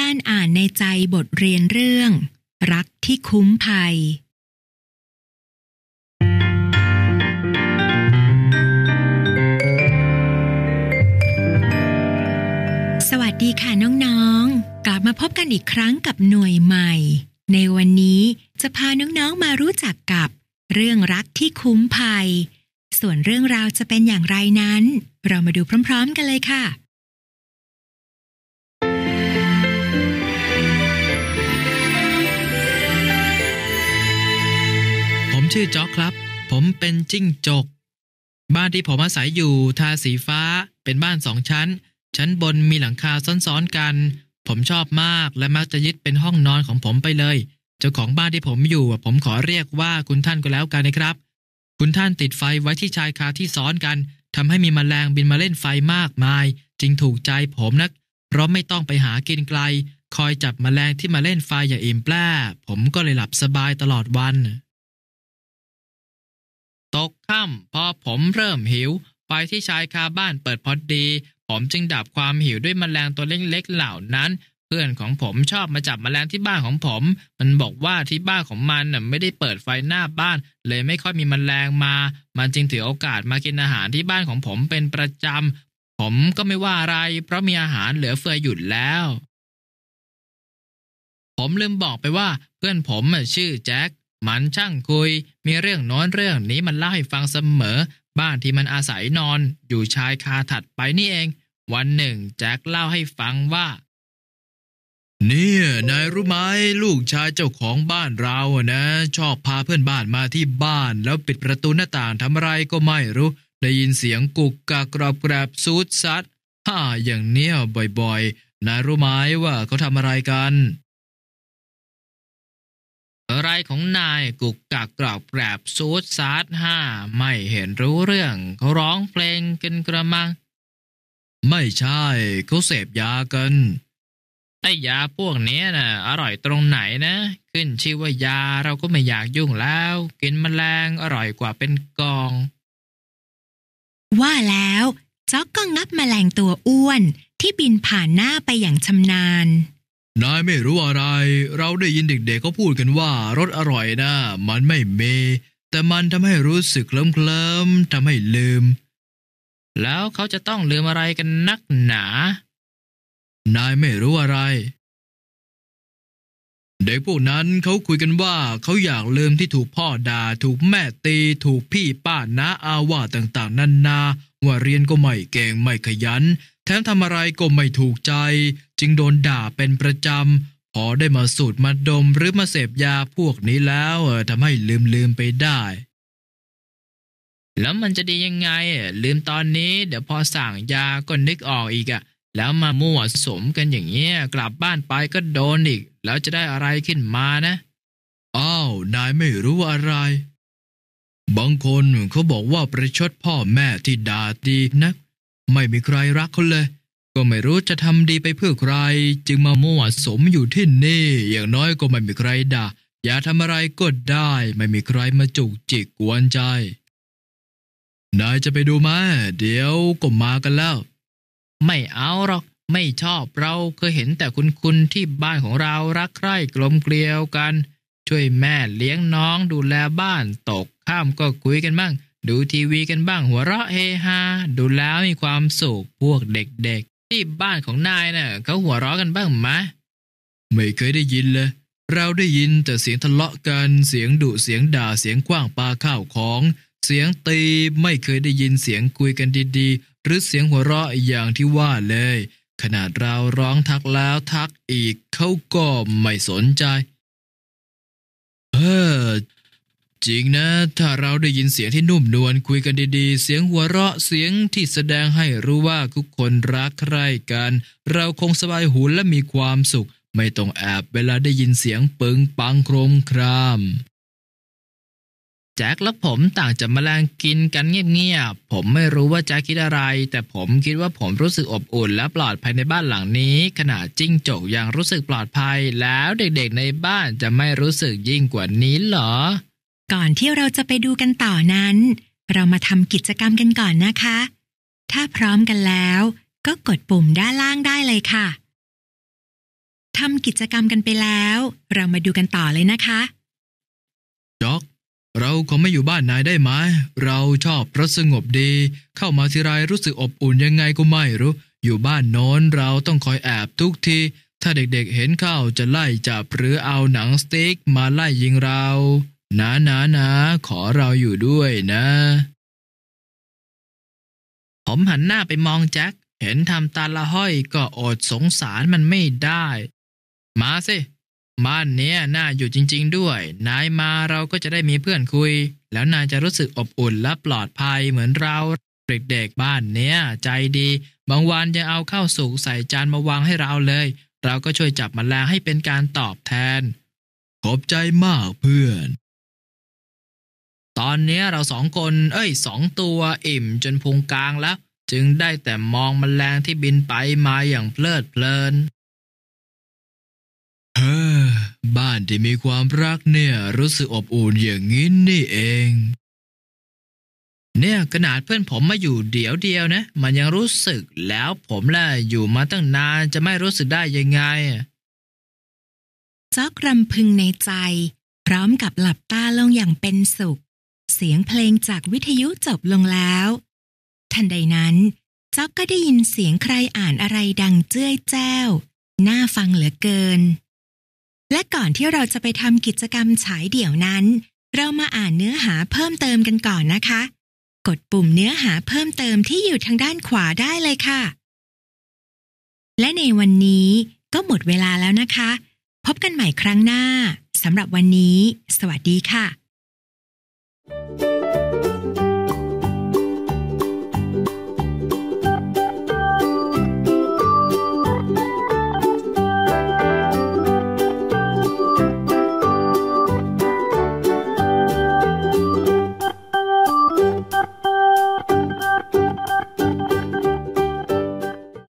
การอ่านในใจบทเรียนเรื่อง รักที่คุ้มภัย สวัสดีค่ะน้องๆ กลับมาพบกันอีกครั้งกับหน่วยใหม่ ในวันนี้จะพาน้องๆมารู้จักกับ เรื่องรักที่คุ้มภัย ส่วนเรื่องราวจะเป็นอย่างไรนั้น เรามาดูพร้อมๆกันเลยค่ะชื่อจ๊อกครับ ผมเป็นจิ้งจก บ้านที่ผมอาศัยอยู่ ทาสีฟ้า เป็นบ้านสองชั้น ชั้นบนมีหลังคาซ้อนๆกัน ผมชอบมากและมักจะยึดเป็นห้องนอนของผมไปเลย เจ้าของบ้านที่ผมอยู่ผมขอเรียกว่าคุณท่านก็แล้วกันนะครับ คุณท่านติดไฟไว้ที่ชายคาที่ซ้อนกัน ทำให้มีมแมลงบินมาเล่นไฟมากมายจึงถูกใจผมนะัก เพราะไม่ต้องไปหากินไกล คอยจับมแมลงที่มาเล่นไฟอย่าอิ่มแปร่ผมก็เลยหลับสบายตลอดวันค่ำพอผมเริ่มหิวไฟที่ชายคาบ้านเปิดพอดี ผมจึงดับความหิวด้วยมแมลงตัวเล็กๆเหล่านั้น เพื่อนของผมชอบมาจับมแมลงที่บ้านของผม มันบอกว่าที่บ้านของมันน่ะไม่ได้เปิดไฟหน้าบ้าน เลยไม่ค่อยมีมแมลงมา มันจึงถือโอกาสมากินอาหารที่บ้านของผมเป็นประจำผมก็ไม่ว่าอะไร เพราะมีอาหารเหลือเฟือหยุดแล้ว ผมลืมบอกไปว่าเพื่อนผมชื่อแจ็คมันช่างคุย มีเรื่องน้นเรื่องนี้มันเล่าให้ฟังเสมอ บ้านที่มันอาศัยนอนอยู่ชายคาถัดไปนี่เอง วันหนึ่งแจ็คเล่าให้ฟังว่า เนี่ย นายรู้ไหมลูกชายเจ้าของบ้านเรานะชอบพาเพื่อนบ้านมาที่บ้านแล้วปิดประตูหน้าต่างทำอะไรก็ไม่รู้ ได้ยินเสียงกุกกะกรอบแกรบซูดซัดฮ่าอย่างเนี้ยบ่อยๆนายรู้ไหมว่าเขาทำอะไรกันอะไรของนายกุกกักกรอบแกรบซูดซาดห้าไม่เห็นรู้เรื่อง เขาร้องเพลงกันกระมัง ไม่ใช่ เขาเสพยากันไอยาพวกนี้นะ่ะอร่อยตรงไหนนะ ขึ้นชื่อว่ายาเราก็ไม่อยากยุ่งแล้ว กินมแมลงอร่อยกว่าเป็นกอง ว่าแล้ว จ๊อกก็งับมแมลงตัวอ้วน ที่บินผ่านหน้าไปอย่างชำนาญนายไม่รู้อะไร เราได้ยินเด็กๆเขาพูดกันว่ารสอร่อยนะมันไม่เม แต่มันทำให้รู้สึกเคลิ้มๆทำให้ลืม แล้วเขาจะต้องลืมอะไรกันนักหนา นายไม่รู้อะไร เด็กพวกนั้นเขาคุยกันว่าเขาอยากลืมที่ถูกพ่อด่า ถูกแม่ตี ถูกพี่ป้าน้าอาว่าต่างๆนานา ว่าเรียนก็ไม่เก่งไม่ขยัน แถมทำอะไรก็ไม่ถูกใจจึงโดนด่าเป็นประจำพอได้มาสูตรมาดมหรือมาเสพยาพวกนี้แล้วทำให้ลืมลืมไปได้ แล้วมันจะดียังไงลืมตอนนี้ เดี๋ยวพอสั่งยาก็นึกออกอีกอะแล้วมามั่วสมกันอย่างเงี้ยกลับบ้านไปก็โดนอีก แล้วจะได้อะไรขึ้นมานะอ้าวนายไม่รู้อะไร บางคนเขาบอกว่าประชดพ่อแม่ที่ด่าดีนัก ไม่มีใครรักเขาเลยก็ไม่รู้จะทำดีไปเพื่อใคร จึงมามั่วสมอยู่ที่นี่ อย่างน้อยก็ไม่มีใครด่าอย่าทำอะไรก็ได้ไม่มีใครมาจุกจิกกวนใจนายจะไปดูมาเดี๋ยวก็มากันแล้ว ไม่เอาหรอก ไม่ชอบเราเคยเห็นแต่คุณคุณที่บ้านของเรารักใคร่กลมเกลียวกัน ช่วยแม่เลี้ยงน้องดูแลบ้านตกข้ามก็คุยกันบ้าง ดูทีวีกันบ้างหัวเราะเฮฮาดูแล้วมีความสุขพวกเด็กที่บ้านของนายนะ่ะเขาหัวเราะกันบ้างไหมไม่เคยได้ยินเลยเราได้ยินแต่เสียงทะเลาะกันเสียงดุเสียงด่าเสียงกว้างปาข้าวของ เสียงตีไม่เคยได้ยินเสียงคุยกันดีๆหรือเสียงหัวเราะอย่างที่ว่าเลย ขนาดเราร้องทักแล้วทักอีกเขาก็ไม่สนใจเออจริงนะถ้าเราได้ยินเสียงที่นุ่มนวลคุยกันดีๆ เสียงหัวเราะเสียงที่แสดงให้รู้ว่าทุกคนรักใคร่กัน เราคงสบายหูและมีความสุข ไม่ต้องแอบเวลาได้ยินเสียงปึงปังโครมคราม แจ็คและผมต่างจะมาแรงกินกันเงียบๆ ผมไม่รู้ว่าแจ็คคิดอะไร แต่ผมคิดว่าผมรู้สึกอบอุ่นและปลอดภัยในบ้านหลังนี้ขณะจิ้งจกยังรู้สึกปลอดภัยแล้วเด็ก ๆ ในบ้านจะไม่รู้สึกยิ่งกว่านี้เหรอก่อนที่เราจะไปดูกันต่อนั้น เรามาทำกิจกรรมกันก่อนนะคะ ถ้าพร้อมกันแล้วก็กดปุ่มด้านล่างได้เลยค่ะทำกิจกรรมกันไปแล้ว เรามาดูกันต่อเลยนะคะจ็อกเราขอไม่อยู่บ้านนายได้ไหมเราชอบพระสงบดี เข้ามาทีไรรู้สึกอบอุ่นยังไงก็ไม่รู้ อยู่บ้านนอนเราต้องคอยแอบทุกที ถ้าเด็กๆ เห็นเข้าจะไล่จับ หรือเอาหนังสติ๊กมาไล่ยิงเรานะนะนะ ขอเราอยู่ด้วยนะ ผมหันหน้าไปมองแจ็ค เห็น ทำตาละห้อยก็อดสงสารมันไม่ได้ มาสิบ้านเนี้ยน่าอยู่จริง ๆด้วย นายมาเราก็จะได้มีเพื่อนคุย แล้วนายจะรู้สึกอบอุ่นและปลอดภัยเหมือนเราเด็กๆบ้านเนี้ย ใจดี บางวันจะเอาข้าวสุกใส่จานมาวางให้เราเลย เราก็ช่วยจับมแมลงให้เป็นการตอบแทน ขอบใจมากเพื่อนตอนนี้เราสองคนเอ้ยสองตัวอิ่มจนพุงกลางแล้วจึงได้แต่มองมแมลงที่บินไปมาอย่างเพลิดเพลินเฮอบ้านที่มีความรักเนี่ย รู้สึกอบอุ่นอย่างนี้นี่เอง เนี่ยขนาดเพื่อนผมมาอยู่เดียวเดียวนะ มันยังรู้สึก แล้วผมล่ะอยู่มาตั้งนานจะไม่รู้สึกได้ยังไงซอกรำพึงในใจ พร้อมกับหลับตาลงอย่างเป็นสุขเสียงเพลงจากวิทยุจบลงแล้ว ทันใดนั้นจ๊อบก็ได้ยินเสียงใครอ่านอะไรดังเจ้ยแจ้ว น่าฟังเหลือเกิน และก่อนที่เราจะไปทำกิจกรรมฉายเดี่ยวนั้น เรามาอ่านเนื้อหาเพิ่มเติมกันก่อนนะคะ กดปุ่มเนื้อหาเพิ่มเติมที่อยู่ทางด้านขวาได้เลยค่ะ และในวันนี้ก็หมดเวลาแล้วนะคะ พบกันใหม่ครั้งหน้าสำหรับวันนี้ สวัสดีค่ะ